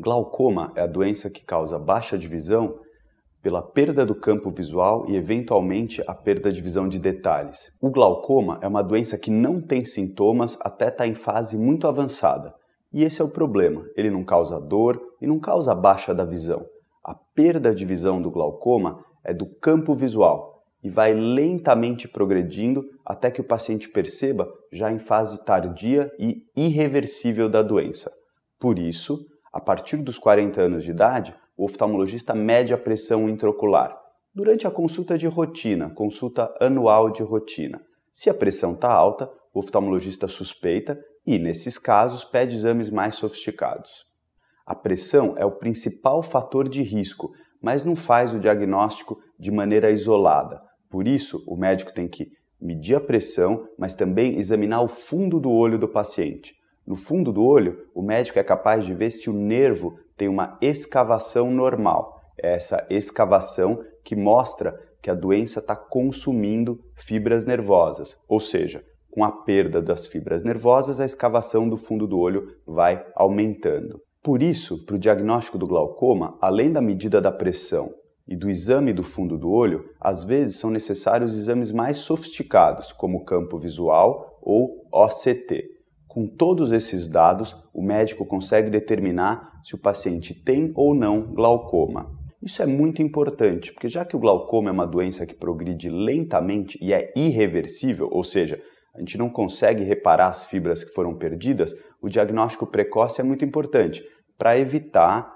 Glaucoma é a doença que causa baixa de visão pela perda do campo visual e, eventualmente, a perda de visão de detalhes. O glaucoma é uma doença que não tem sintomas até estar tá em fase muito avançada. E esse é o problema: ele não causa dor e não causa baixa da visão. A perda de visão do glaucoma é do campo visual e vai lentamente progredindo até que o paciente perceba já em fase tardia e irreversível da doença. Por isso, a partir dos 40 anos de idade, o oftalmologista mede a pressão intraocular. Durante a consulta de rotina, consulta anual de rotina, se a pressão está alta, o oftalmologista suspeita e, nesses casos, pede exames mais sofisticados. A pressão é o principal fator de risco, mas não faz o diagnóstico de maneira isolada. Por isso, o médico tem que medir a pressão, mas também examinar o fundo do olho do paciente. No fundo do olho, o médico é capaz de ver se o nervo tem uma escavação normal. É essa escavação que mostra que a doença está consumindo fibras nervosas, ou seja, com a perda das fibras nervosas, a escavação do fundo do olho vai aumentando. Por isso, para o diagnóstico do glaucoma, além da medida da pressão e do exame do fundo do olho, às vezes são necessários exames mais sofisticados, como campo visual ou OCT. Com todos esses dados, o médico consegue determinar se o paciente tem ou não glaucoma. Isso é muito importante, porque já que o glaucoma é uma doença que progride lentamente e é irreversível, ou seja, a gente não consegue reparar as fibras que foram perdidas, o diagnóstico precoce é muito importante para evitar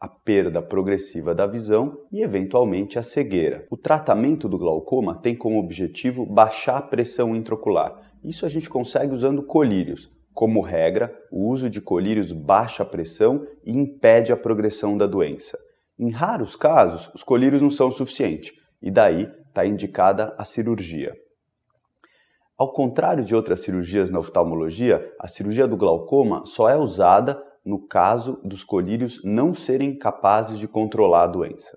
a perda progressiva da visão e, eventualmente, a cegueira. O tratamento do glaucoma tem como objetivo baixar a pressão intraocular. Isso a gente consegue usando colírios. Como regra, o uso de colírios baixa a pressão e impede a progressão da doença. Em raros casos, os colírios não são suficientes e daí está indicada a cirurgia. Ao contrário de outras cirurgias na oftalmologia, a cirurgia do glaucoma só é usada no caso dos colírios não serem capazes de controlar a doença.